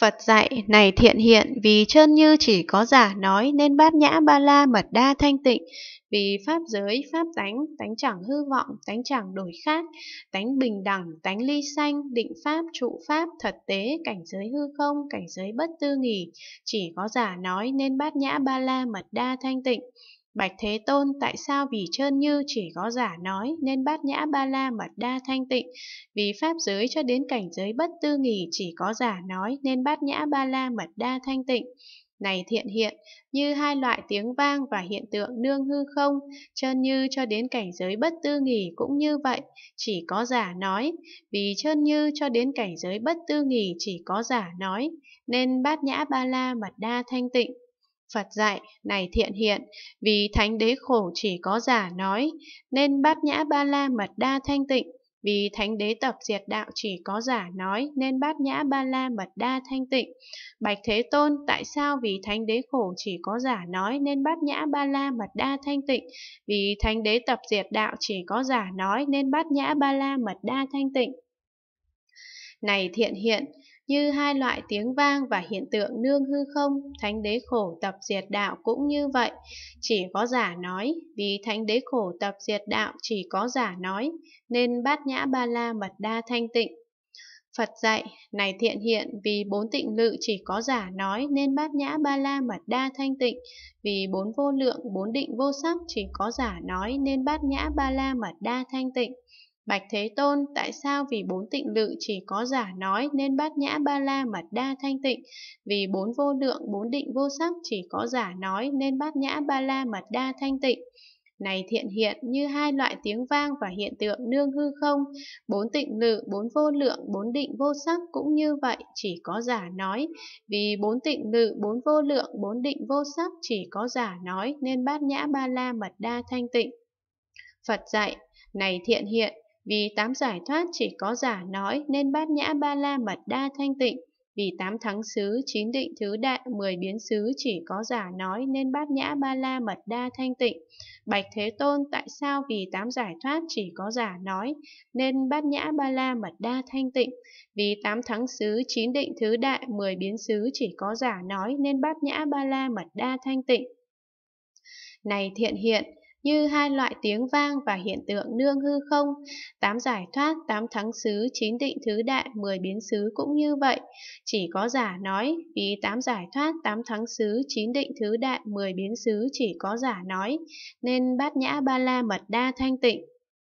Phật dạy này thiện hiện vì chân như chỉ có giả nói nên bát nhã ba la mật đa thanh tịnh vì pháp giới pháp tánh tánh chẳng hư vọng tánh chẳng đổi khác tánh bình đẳng tánh ly sanh định pháp trụ pháp thật tế cảnh giới hư không cảnh giới bất tư nghỉ chỉ có giả nói nên bát nhã ba la mật đa thanh tịnh Bạch Thế Tôn tại sao vì trơn như chỉ có giả nói nên bát nhã ba la mật đa thanh tịnh, vì pháp giới cho đến cảnh giới bất tư nghỉ chỉ có giả nói nên bát nhã ba la mật đa thanh tịnh. Này thiện hiện, như hai loại tiếng vang và hiện tượng nương hư không, chân như cho đến cảnh giới bất tư nghỉ cũng như vậy, chỉ có giả nói, vì chân như cho đến cảnh giới bất tư nghỉ chỉ có giả nói, nên bát nhã ba la mật đa thanh tịnh Phật dạy, này thiện hiện, vì thánh đế khổ chỉ có giả nói, nên bát nhã ba la mật đa thanh tịnh, vì thánh đế tập diệt đạo chỉ có giả nói nên bát nhã ba la mật đa thanh tịnh. Bạch Thế Tôn, tại sao vì thánh đế khổ chỉ có giả nói nên bát nhã ba la mật đa thanh tịnh? Vì thánh đế tập diệt đạo chỉ có giả nói nên bát nhã ba la mật đa thanh tịnh. Này thiện hiện, như hai loại tiếng vang và hiện tượng nương hư không, thánh đế khổ tập diệt đạo cũng như vậy. Chỉ có giả nói, vì thánh đế khổ tập diệt đạo chỉ có giả nói, nên bát nhã ba la mật đa thanh tịnh. Phật dạy, này thiện hiện, vì bốn tịnh lự chỉ có giả nói nên bát nhã ba la mật đa thanh tịnh, vì bốn vô lượng, bốn định vô sắc chỉ có giả nói nên bát nhã ba la mật đa thanh tịnh. Bạch Thế Tôn, tại sao vì bốn tịnh lự chỉ có giả nói nên bát nhã ba la mật đa thanh tịnh, vì bốn vô lượng bốn định vô sắc chỉ có giả nói nên bát nhã ba la mật đa thanh tịnh. Này thiện hiện như hai loại tiếng vang và hiện tượng nương hư không, bốn tịnh lự, bốn vô lượng, bốn định vô sắc cũng như vậy, chỉ có giả nói. Vì bốn tịnh lự, bốn vô lượng, bốn định vô sắc chỉ có giả nói nên bát nhã ba la mật đa thanh tịnh. Phật dạy, này thiện hiện, vì tám giải thoát chỉ có giả nói nên bát nhã ba la mật đa thanh tịnh. Vì tám thắng xứ, chín định thứ đại, mười biến xứ chỉ có giả nói nên bát nhã ba la mật đa thanh tịnh. Bạch Thế Tôn tại sao vì tám giải thoát chỉ có giả nói nên bát nhã ba la mật đa thanh tịnh. Vì tám thắng xứ, chín định thứ đại, mười biến xứ chỉ có giả nói nên bát nhã ba la mật đa thanh tịnh. Này thiện hiện, như hai loại tiếng vang và hiện tượng nương hư không, tám giải thoát, tám thắng xứ, chín định thứ đại, mười biến xứ cũng như vậy. Chỉ có giả nói, vì tám giải thoát, tám thắng xứ, chín định thứ đại, mười biến xứ chỉ có giả nói, nên bát nhã ba la mật đa thanh tịnh.